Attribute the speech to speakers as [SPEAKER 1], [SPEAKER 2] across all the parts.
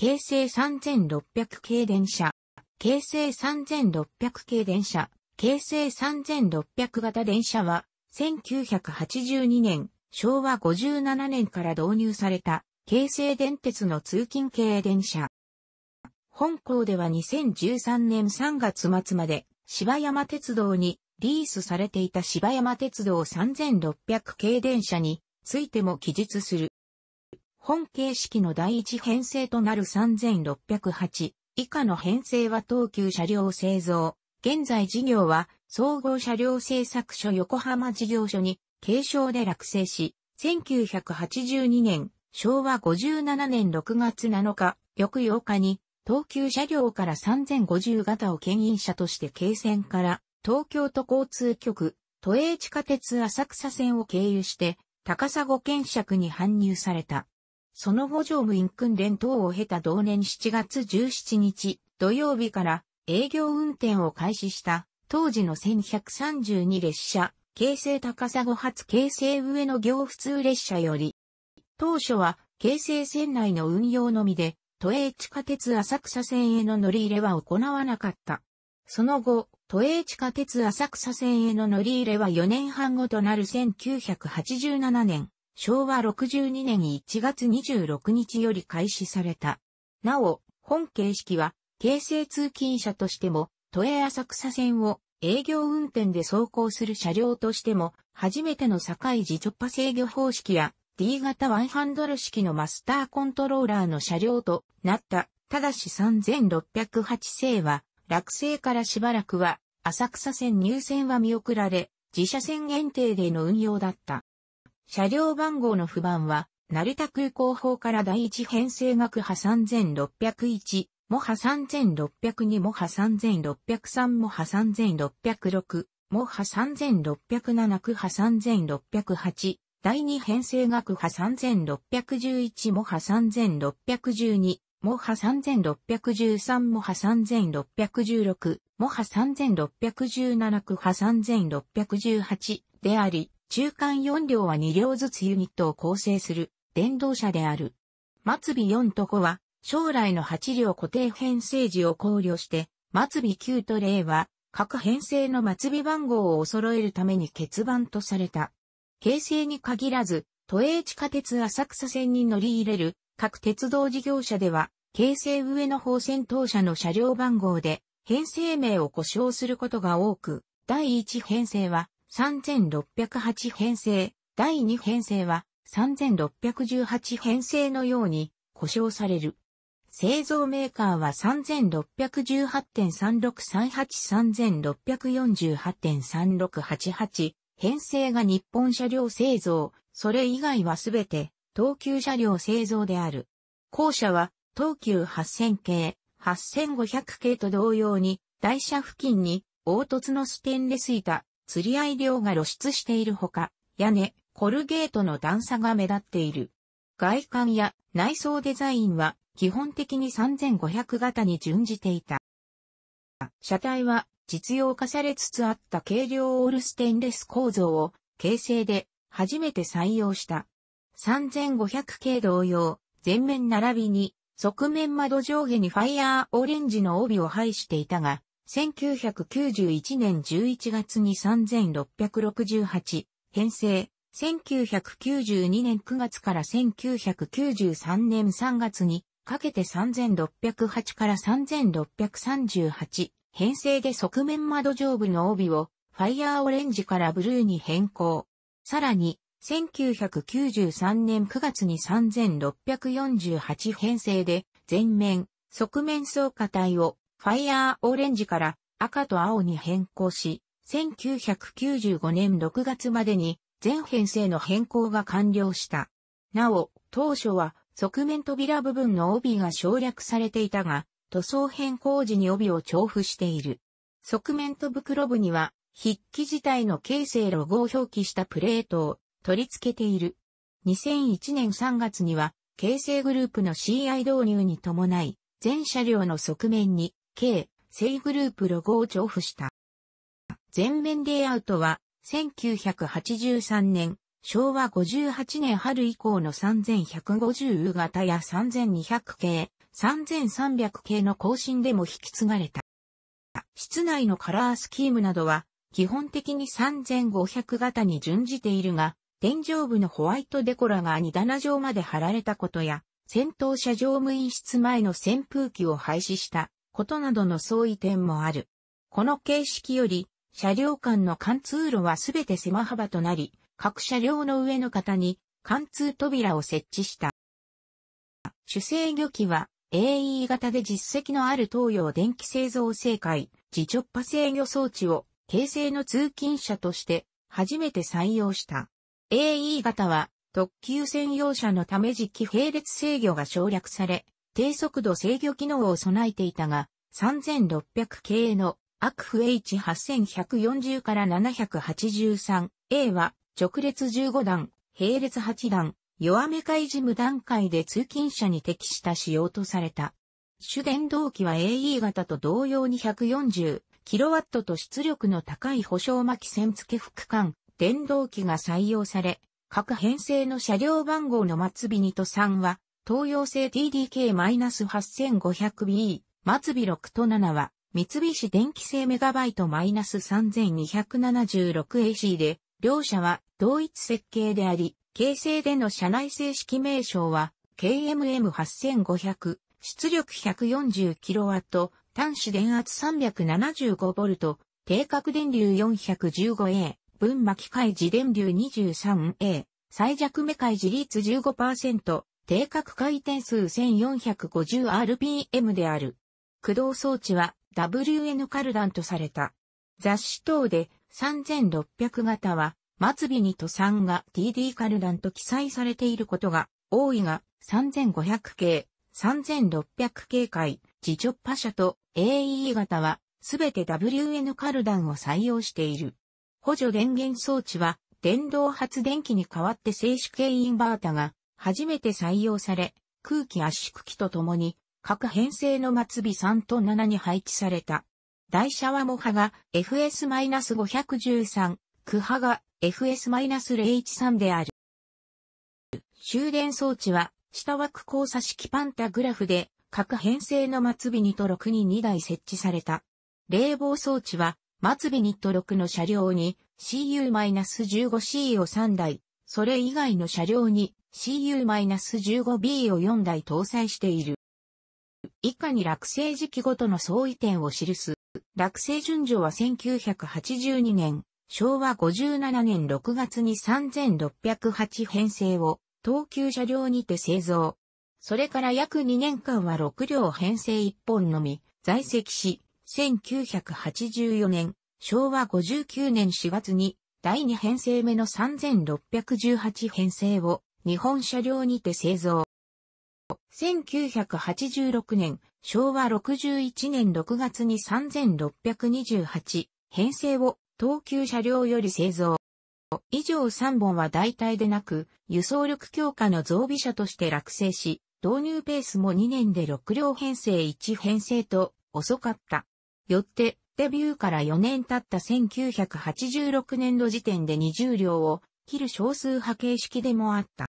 [SPEAKER 1] 京成3600系電車、京成3600系電車、京成3600型電車は、1982年、昭和57年から導入された、京成電鉄の通勤系電車。本校では2013年3月末まで、芝山鉄道にリースされていた芝山鉄道3600系電車についても記述する。本形式の第一編成となる3608以下の編成は東急車両製造。現在事業は総合車両製作所横浜事業所に継承で落成し、1982年昭和57年6月7日、翌8日に東急車両から3050型を牽引車として京線から東京都交通局、都営地下鉄浅草線を経由して高砂県尺に搬入された。その後常務院訓練等を経た同年7月17日土曜日から営業運転を開始した当時の1132列車、京成高砂発京成上野行普通列車より、当初は京成線内の運用のみで、都営地下鉄浅草線への乗り入れは行わなかった。その後、都営地下鉄浅草線への乗り入れは4年半後となる1987年昭和62年1月26日より開始された。なお、本形式は、京成通勤車としても、都営浅草線を営業運転で走行する車両としても、初めての境時直波制御方式や D 型ワンハンドル式のマスターコントローラーの車両となった。ただし3608世は、落成からしばらくは、浅草線入線は見送られ、自社線限定での運用だった。車両番号の不番は、成田空港法から第一編成額派3601、もハ3602もハ3603もハ3606もハ3607区ハ3608第二編成額派3611もハ3612もは3613もは3616もは3617区ハ3618であり、中間4両は2両ずつユニットを構成する電動車である。末尾4と5は将来の8両固定編成時を考慮して、末尾9と0は各編成の末尾番号を揃えるために欠番とされた。形成に限らず、都営地下鉄浅草線に乗り入れる各鉄道事業者では、形成上の方線当社の車両番号で編成名を故障することが多く、第1編成は3608編成、第2編成は3618編成のように故障される。製造メーカーは3618.36383648.3688編成が日本車両製造、それ以外はすべて東急車両製造である。後者は東急8000系、8500系と同様に台車付近に凹凸のステンレス板、釣り合い量が露出しているほか、屋根、コルゲートの段差が目立っている。外観や内装デザインは基本的に3500型に準じていた。車体は実用化されつつあった軽量オールステンレス構造を形成で初めて採用した。3500系同様、前面並びに側面窓上下にファイヤーオレンジの帯を配していたが、1991年11月に3668、編成、1992年9月から1993年3月にかけて3608から3638、編成で側面窓上部の帯をファイヤーオレンジからブルーに変更。さらに、1993年9月に3648編成で全面、側面層下体をファイヤーオレンジから赤と青に変更し、1995年6月までに全編成の変更が完了した。なお、当初は側面扉部分の帯が省略されていたが、塗装変更時に帯を重複している。側面と袋部には筆記自体の形成ロゴを表記したプレートを取り付けている。2001年3月には、形成グループの CI 導入に伴い、全車両の側面に K、イグループロゴを重付した。全面レイアウトは、1983年、昭和58年春以降の3150型や3200系、3300系の更新でも引き継がれた。室内のカラースキームなどは、基本的に3500型に準じているが、天井部のホワイトデコラが2棚状まで貼られたことや、戦闘車乗務員室前の扇風機を廃止したことなどの相違点もある。この形式より、車両間の貫通路はすべて狭幅となり、各車両の上の方に貫通扉を設置した。主制御機は AE 型で実績のある東洋電気製造製会、自直波制御装置を形成の通勤車として初めて採用した。AE 型は特急専用車のため時期並列制御が省略され、低速度制御機能を備えていたが、3600系のアクフ H8140 から 783A は直列15段、並列8段、弱めかい事務段階で通勤者に適した仕様とされた。主電動機は AE 型と同様に 140kW と出力の高い保証巻線付け副管、電動機が採用され、各編成の車両番号の末尾2と3は東洋製 TDK-8500B、e 末尾6と7は、三菱電機製メガバイト -3276AC で、両社は同一設計であり、形成での社内正式名称は、KMM8500、出力 140kW、端子電圧 375V、定格電流 415A、分巻開示自電流 23A、最弱目開自率15%、定格回転数 1450rpm である。駆動装置は WN カルダンとされた。雑誌等で3600型は末尾にと3が TD カルダンと記載されていることが多いが3500系、3600系回、自直波車と AE 型はすべて WN カルダンを採用している。補助電源装置は電動発電機に代わって静止系インバータが初めて採用され、空気圧縮機とともに、各編成の末尾3と7に配置された。台車は模波が FS-513、区波が FS-013 である。終電装置は、下枠交差式パンタグラフで、各編成の末尾2と6に2台設置された。冷房装置は、末尾2と6の車両に CU-15C を3台、それ以外の車両に CU-15B を4台搭載している。以下に落成時期ごとの相違点を記す。落成順序は1982年、昭和57年6月に3608編成を東急車両にて製造。それから約2年間は6両編成1本のみ在籍し、1984年、昭和59年4月に第2編成目の3618編成を日本車両にて製造。1986年、昭和61年6月に3628編成を東急車両より製造。以上3本は代替でなく、輸送力強化の増備車として落成し、導入ペースも2年で6両編成1編成と遅かった。よって、デビューから4年経った1986年度時点で20両を切る少数派形式でもあった。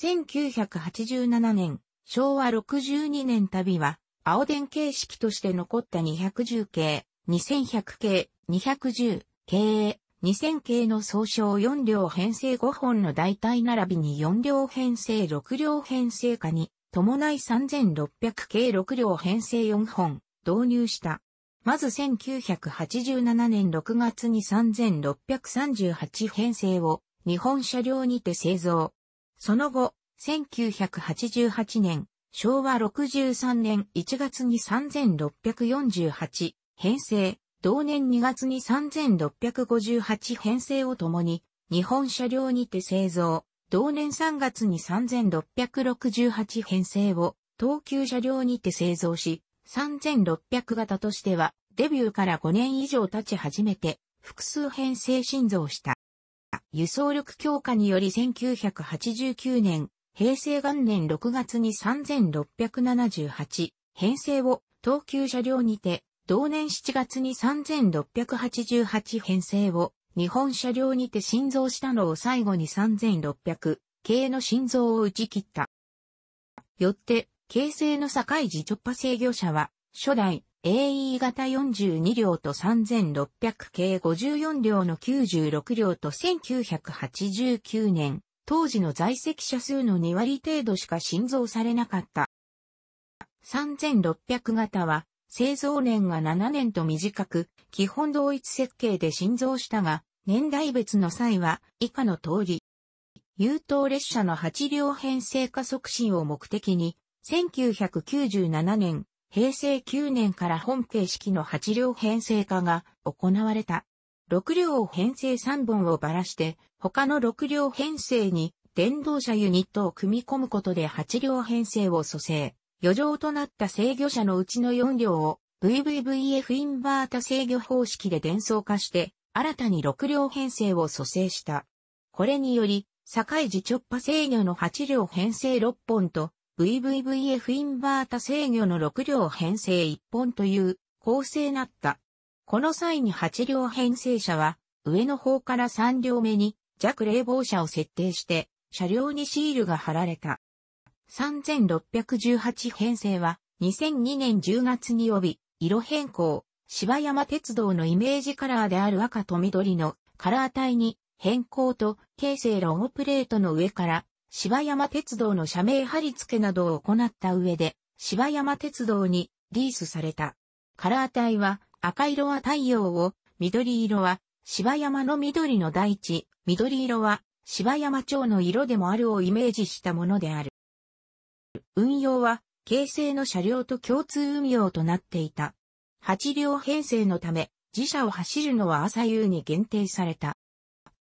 [SPEAKER 1] 1987年、昭和62年旅は、青電形式として残った210系、2100系、210系、2000系の総称4両編成5本の代替並びに4両編成6両編成下に、伴い3600系6両編成4本導入した。まず1987年6月に3638編成を日本車両にて製造。その後、1988年、昭和63年1月に3648編成、同年2月に3658編成を共に、日本車両にて製造、同年3月に3668編成を東急車両にて製造し、3600型としてはデビューから5年以上経ち始めて、複数編成新造した。輸送力強化により1989年、平成元年6月に3678編成を東急車両にて、同年7月に3688編成を日本車両にて新造したのを最後に3600系の新造を打ち切った。よって、形成の境地直派制御車は、初代 AE 型42両と3600系54両の96両と1989年、当時の在籍者数の2割程度しか新造されなかった。3600型は、製造年が7年と短く、基本同一設計で新造したが、年代別の際は以下の通り。優等列車の8両編成化促進を目的に、1997年、平成9年から本形式の8両編成化が行われた。6両を編成3本をばらして、他の6両編成に電動車ユニットを組み込むことで8両編成を蘇生。余剰となった制御車のうちの4両を VVVF インバータ制御方式で伝送化して、新たに6両編成を蘇生した。これにより、堺自直波制御の8両編成6本と、VVVF インバータ制御の6両編成1本という構成なった。この際に8両編成車は上の方から3両目に弱冷房車を設定して車両にシールが貼られた。3618編成は2002年10月に帯び色変更、芝山鉄道のイメージカラーである赤と緑のカラー体に変更と形成ロゴプレートの上から芝山鉄道の社名貼り付けなどを行った上で、芝山鉄道にリースされた。カラー帯は赤色は太陽を、緑色は芝山の緑の大地、緑色は芝山町の色でもあるをイメージしたものである。運用は、京成の車両と共通運用となっていた。8両編成のため、自社を走るのは朝夕に限定された。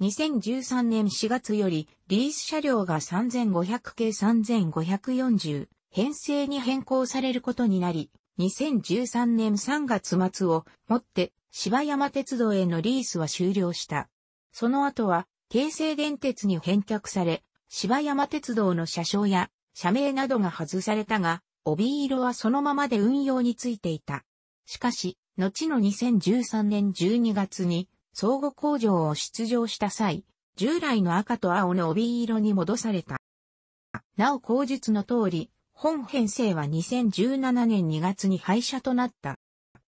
[SPEAKER 1] 2013年4月よりリース車両が3500系3540編成に変更されることになり、2013年3月末をもって芝山鉄道へのリースは終了した。その後は京成電鉄に返却され、芝山鉄道の車掌や社名などが外されたが、帯色はそのままで運用についていた。しかし、後の2013年12月に相互工場を出場した際、従来の赤と青の帯色に戻された。なお口述の通り、本編成は2017年2月に廃車となった。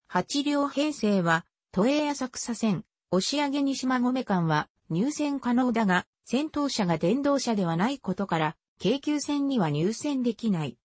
[SPEAKER 1] 八両編成は、都営浅草線、押上西馬込間は入線可能だが、先頭車が電動車ではないことから、京急線には入線できない。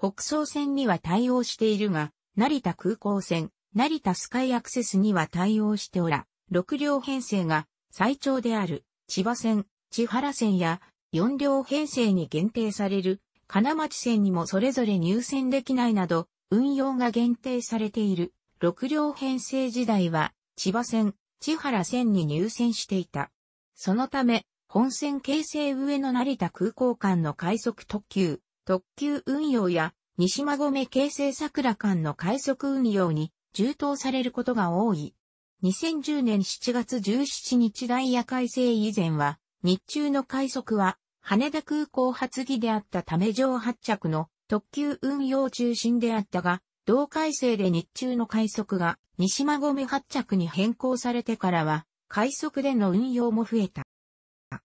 [SPEAKER 1] 北総線には対応しているが、成田空港線、成田スカイアクセスには対応しておら、6両編成が最長である千葉線、千原線や4両編成に限定される金町線にもそれぞれ入線できないなど運用が限定されている6両編成時代は千葉線、千原線に入線していた。そのため本線京成上野成田空港間の快速特急、特急運用や西馬込京成桜間の快速運用に充当されることが多い。2010年7月17日ダイヤ改正以前は、日中の快速は、羽田空港発議であったため上発着の特急運用中心であったが、同改正で日中の快速が西馬ミ発着に変更されてからは、快速での運用も増えた。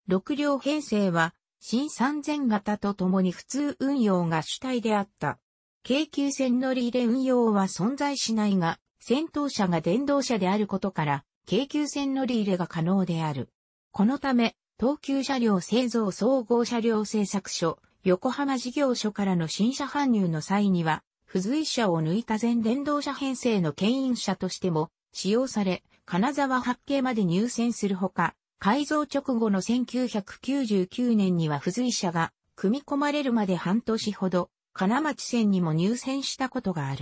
[SPEAKER 1] 6両編成は、新3000型とともに普通運用が主体であった。京急線乗り入れ運用は存在しないが、先頭車が電動車であることから、京急線乗り入れが可能である。このため、東急車両製造総合車両製作所、横浜事業所からの新車搬入の際には、付随車を抜いた全電動車編成の牽引車としても使用され、金沢八景まで入線するほか、改造直後の1999年には付随車が組み込まれるまで半年ほど、金町線にも入線したことがある。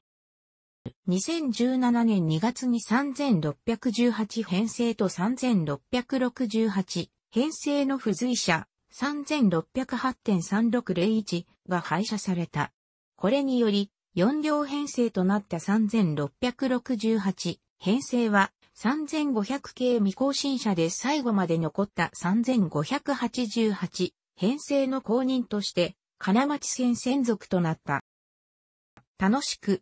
[SPEAKER 1] 2017年2月に3618編成と3668編成の付随者3608.3601が廃車された。これにより、4両編成となった3668編成は3500系未更新車で最後まで残った3588編成の公認として金町線専属となった。楽しく